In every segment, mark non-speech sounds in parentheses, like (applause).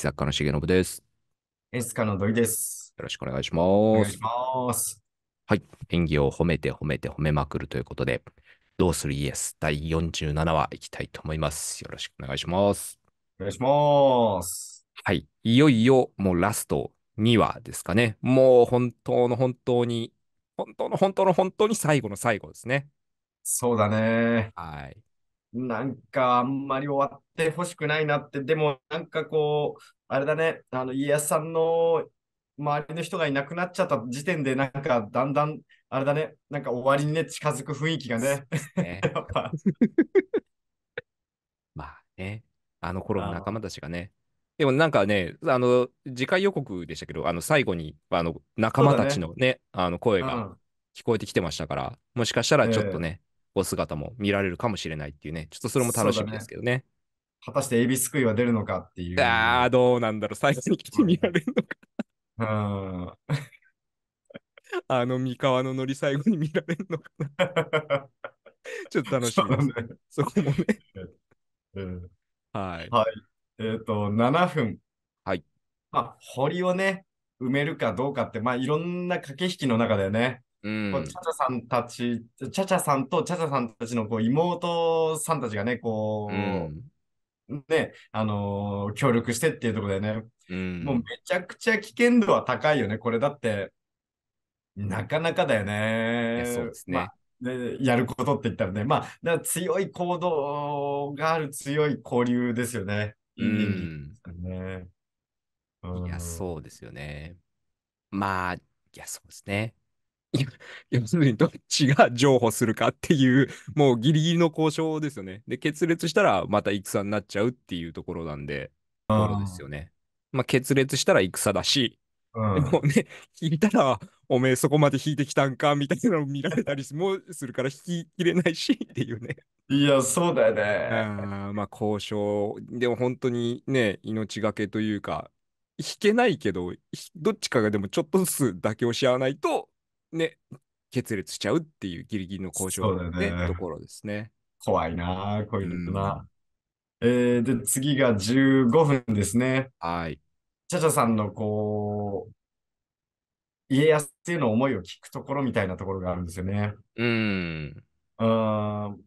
作家の重信です。演出家の土井です。よろしくお願いします。お願いします。はい。演技を褒めて褒めて褒めまくるということで、どうするイエス第47話いきたいと思います。よろしくお願いします。お願いします。はい。いよいよもうラスト2話ですかね。もう本当の本当に、本当の本当の本当に最後の最後ですね。そうだね。はい。なんかあんまり終わってほしくないなって、でもなんかこう、あれだね、あの家康さんの周りの人がいなくなっちゃった時点で、なんかだんだん、あれだね、なんか終わりにね、近づく雰囲気がね。(laughs) (laughs) まあね、あの頃の仲間たちがね。でもなんかね、あの、次回予告でしたけど、あの、最後に、あの、仲間たちのね、ねあの、声が聞こえてきてましたから、もしかしたらちょっとね、えーお姿も見られるかもしれないっていうね、ちょっとそれも楽しみですけどね。ね果たしてエビすくいは出るのかっていう。ああ、どうなんだろう、最初に来て見られるのか。うん。あの三河のノリ最後に見られるのかな。ちょっと楽しみです、ね。そ,、こもね、はい。はい。えっ、ー、と、7分。はい。まあ、堀をね、埋めるかどうかって、まあ、いろんな駆け引きの中でね、うん、チャチャさんたち、チャチャさんとチャチャさんたちのこう妹さんたちがね、こう、うん、ね、あのー、協力してっていうところでね、うん、もうめちゃくちゃ危険度は高いよね、これだって、なかなかだよね。そうですね。まあでやることって言ったらね、まあ、だ強い行動がある強い交流ですよね。うん。ね、うん、いや、そうですよね。まあ、いや、そうですね。要するにどっちが譲歩するかっていう、もうギリギリの交渉ですよね。で、決裂したらまた戦になっちゃうっていうところなんで、ところですよね。まあ、決裂したら戦だし、うん、でもね、引いたら、おめえそこまで引いてきたんかみたいなのを見られたりもするから引ききれないしっていうね。いや、そうだよね。あまあ、交渉、でも本当にね、命がけというか、引けないけど、どっちかがでもちょっとずつ妥協し合わないと、ね、決裂しちゃうっていうギリギリの交渉の、ねね、ところですね。怖いなこういうのな。うん、えー、で、次が15分ですね。はい。チャチャさんのこう、家康っていうの思いを聞くところみたいなところがあるんですよね。うん。うん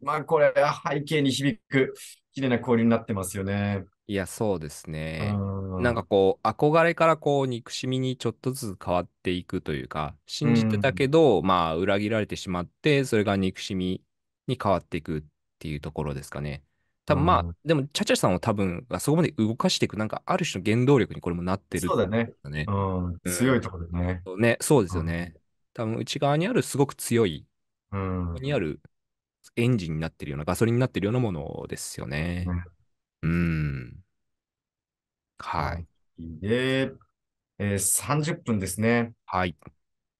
まあこれは背景に響く綺麗な交流になってますよね。いや、そうですね。うんなんかこう、憧れからこう、憎しみにちょっとずつ変わっていくというか、信じてたけど、うん、まあ、裏切られてしまって、それが憎しみに変わっていくっていうところですかね。多分まあ、うん、でも、チャチャさんを多分、あそこまで動かしていく、なんか、ある種の原動力にこれもなってる、ね、そうだね。うん、強いところだね、ね。そうですよね。多分、内側にあるすごく強い、うん、にあるエンジンになってるような、ガソリンになってるようなものですよね。うん。はい。で、えー、30分ですね。はい。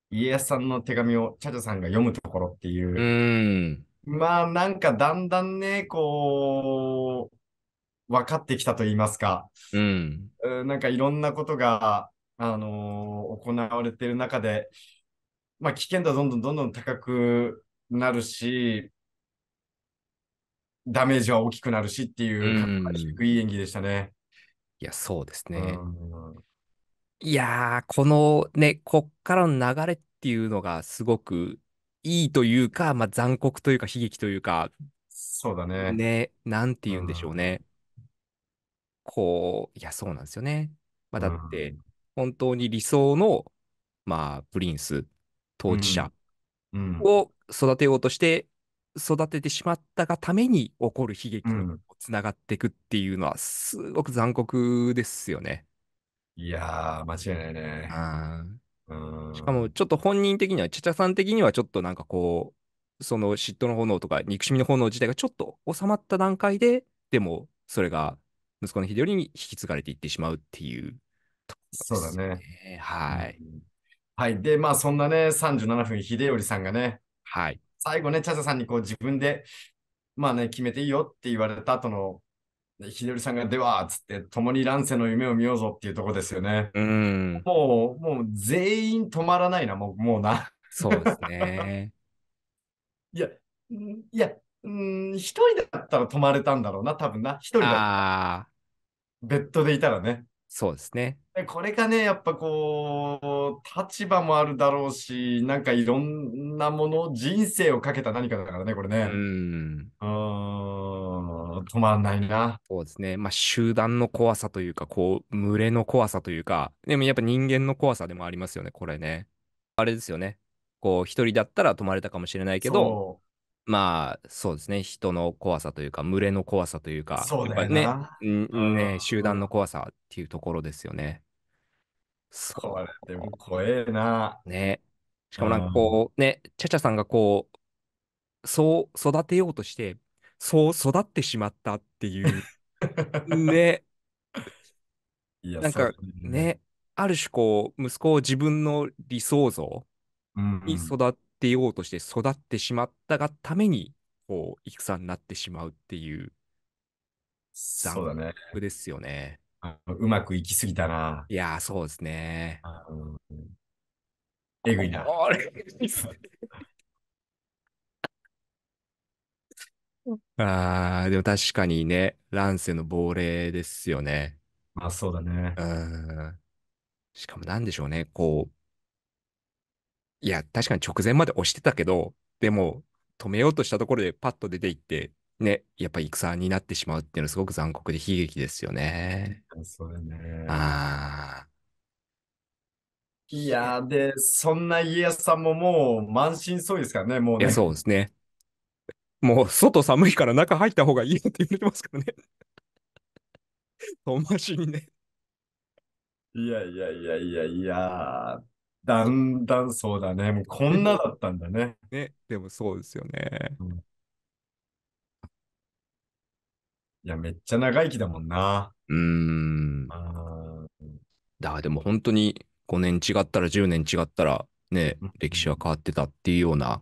家康さんの手紙をチャチャさんが読むところっていう。うんまあなんかだんだんね、こう、分かってきたと言いますか、うん、なんかいろんなことが、あのー、行われている中で、まあ危険度はどんどんどんどん高くなるし、ダメージは大きくなるしっていう、低い演技でしたね。いや、そうですね。いやー、このね、こっからの流れっていうのがすごくいいというか、まあ、残酷というか悲劇というか、そうだね。ね、なんて言うんでしょうね。こう、いや、そうなんですよね。まあ、だって、本当に理想の、まあ、プリンス、統治者を育てようとして、育ててしまったがために起こる悲劇につながっていくっていうのは、すごく残酷ですよね。いやー、間違いないね。しかも、ちょっと本人的には、ちゃちゃさん的には、ちょっとなんかこう、その嫉妬の炎とか憎しみの炎自体がちょっと収まった段階で、でも、それが息子の秀頼に引き継がれていってしまうっていう、ね、そうだね。はい、うん。はい。で、まあ、そんなね、37分、秀頼さんがね、はい。最後ね、チャチャさんにこう自分で、まあね、決めていいよって言われた後の、ひでるさんが、では、つって、共に乱世の夢を見ようぞっていうとこですよね。うん。もう、もう全員止まらないな、もう、もうな。そうですね。(laughs) いや、いや、うん、一人だったら止まれたんだろうな、多分な。一人だったら。ベッドでいたらね。そうですね。これがね、やっぱこう、立場もあるだろうし、なんかいろんなもの、人生をかけた何かだからね、これね。うん。止まんないな。そうですね。まあ、集団の怖さというか、こう、群れの怖さというか、でもやっぱ人間の怖さでもありますよね、これね。あれですよね。こう、一人だったら止まれたかもしれないけど、まあそうですね人の怖さというか群れの怖さというかそうだよねね集団の怖さっていうところですよね。それでも怖えな。ね。しかもなんかこう、ね、ちゃちゃさんがこう、そう育てようとして、そう育ってしまったっていう。(laughs) ね。なんかね、ある種こう、息子を自分の理想像に育てようとして育ってしまったがために、こう、戦になってしまうっていう、そうだね。ですよね。うまくいきすぎたな。いやそうですね。えぐいな。ああ、でも確かにね、乱世の亡霊ですよね。まあそうだね。うん。しかもなんでしょうね、こう、いや、確かに直前まで押してたけど、でも、止めようとしたところでパッと出ていって、ね、やっぱ戦になってしまうっていうのはすごく残酷で悲劇ですよね。それね。ああ。いやで、そんな家康さんももう満身創痍ですからね、もうね。そうですね。もう外寒いから中入った方がいいよって言われてますからね。(laughs) 遠回しにね。いやいやいやいやいや。だんだんそうだね。もうこんなだったんだね。ね、でもそうですよね。うんいや、めっちゃ長生きだもんな。うーん。あだ、でも本当に5年違ったら10年違ったらね、歴史は変わってたっていうような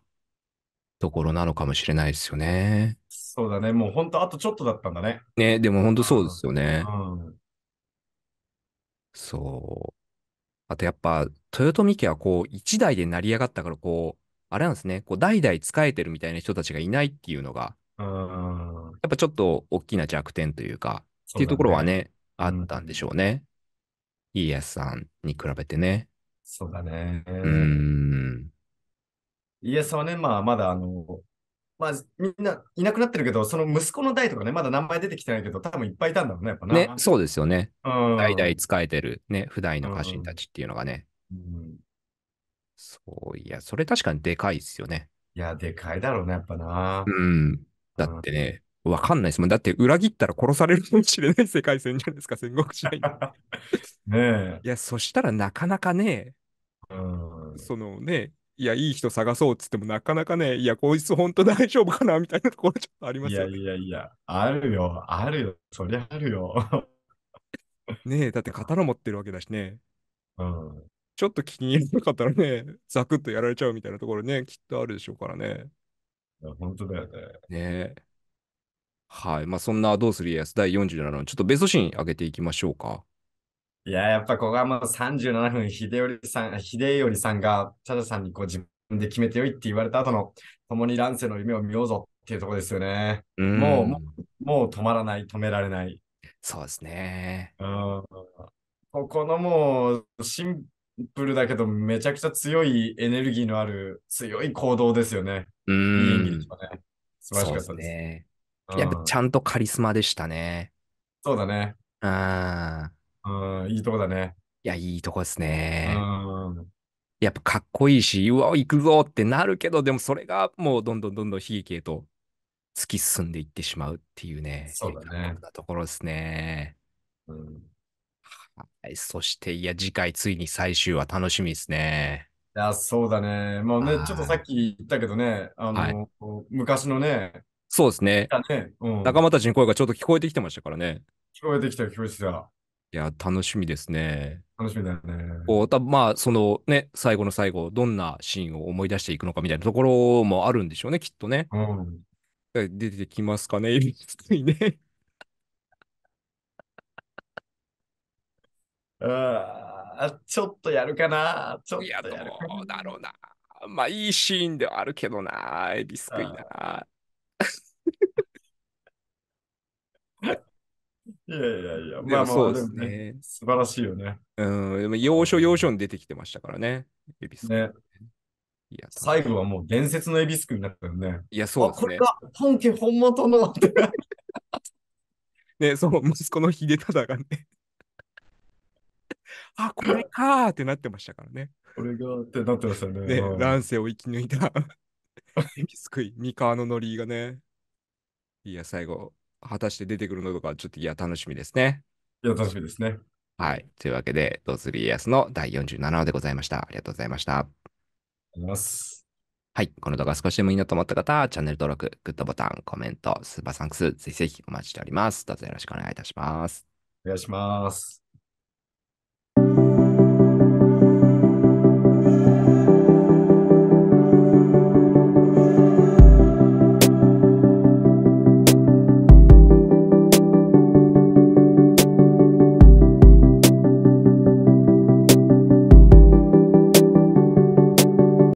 ところなのかもしれないですよね。そうだね。もう本当あとちょっとだったんだね。ね、でも本当そうですよね。うん。そう。あとやっぱ、豊臣家はこう、一代で成り上がったから、こう、あれなんですね、こう、代々仕えてるみたいな人たちがいないっていうのが、やっぱちょっと大きな弱点というか、っていうところはね、あったんでしょうね。家、う、康、ん、さんに比べてね。そうだね。うん。家康はね、まあ、まだあの、まあ、みんないなくなってるけど、その息子の代とかね、まだ名前出てきてないけど、多分いっぱいいたんだろうね、やっぱね、そうですよね。うん、代々使えてる、ね、普代の家臣たちっていうのがね。うん、そういや、それ確かにでかいですよね。いや、でかいだろうね、やっぱな。うん。だってね、わかんないですもん。だって裏切ったら殺されるかもしれない世界戦じゃないですか、戦国時代。(laughs) ねえ。いや、そしたらなかなかね、うん、そのね、いや、いい人探そうっつっても、なかなかね、いや、こいつ本当大丈夫かなみたいなところちょっとありますよね。いやいやいや、あるよ、あるよ、そりゃあるよ。ねえ、だって刀持ってるわけだしね。うん。ちょっと気に入らなかったらね、ザクッとやられちゃうみたいなところね、きっとあるでしょうからね。いや、本当だよね。ねえ。はい。まあ、そんなどうする家康第47のちょっとベストシーン上げていきましょうか。いや、やっぱここはもう37分、秀頼さん、秀頼さんが、チャチャさんにこう自分で決めてよいって言われた後の、共に乱世の夢を見ようぞっていうところですよね。うもう、もう止まらない、止められない。そうですね。うん。ここのもう、シンプルだけど、めちゃくちゃ強いエネルギーのある、強い行動ですよね。うん。いい演技でね。素晴らしかったです。ですね。うん、やっぱちゃんとカリスマでしたね。そうだね。うん。うん、いいとこだね。いや、いいとこですね。うん。やっぱかっこいいし、うわ、行くぞってなるけど、でもそれがもうどんどんどんどん悲劇へと突き進んでいってしまうっていうね、そうだねなところですね。うん、はい、そして、いや、次回ついに最終話楽しみですね。いや、そうだね。まあねちょっとさっき言ったけどね、あはいの、昔のね、そうですね。ね、うん、仲間たちの声がちょっと聞こえてきてましたからね。聞こえてきた、聞こえてきた。いや、楽しみですね。楽しみだよね。こうたまあ、そのね、最後の最後、どんなシーンを思い出していくのかみたいなところもあるんでしょうね、きっとね。うん。出てきますかね、いついね。あちょっとやるかな。ちょっといや、どうだろうな。まあ、いいシーンではあるけどな、エビスクイな。いやいやいや、まあ、まあ、そうですね、ね、素晴らしいよね。うん、でも要所要所に出てきてましたからね。エビスク。ね、いや最後はもう伝説のエビスクになったよね。いや、そうですね。これが本家本元の。(laughs) ね、そう、息子の秀忠がね (laughs) あ、これかーってなってましたからね。これがってなってましたね。ね、乱世を生き抜いた。(laughs) エビスク三河のノリがね。いや、最後、果たして出てくるのとか、ちょっといや、楽しみですね。いや、楽しみですね。はい。というわけで、ドうする家康の第47話でございました。ありがとうございました。あます。はい。この動画少しでもいいなと思った方は、チャンネル登録、グッドボタン、コメント、スーパーサンクス、ぜひぜひお待ちしております。どうぞよろしくお願いいたします。お願いします。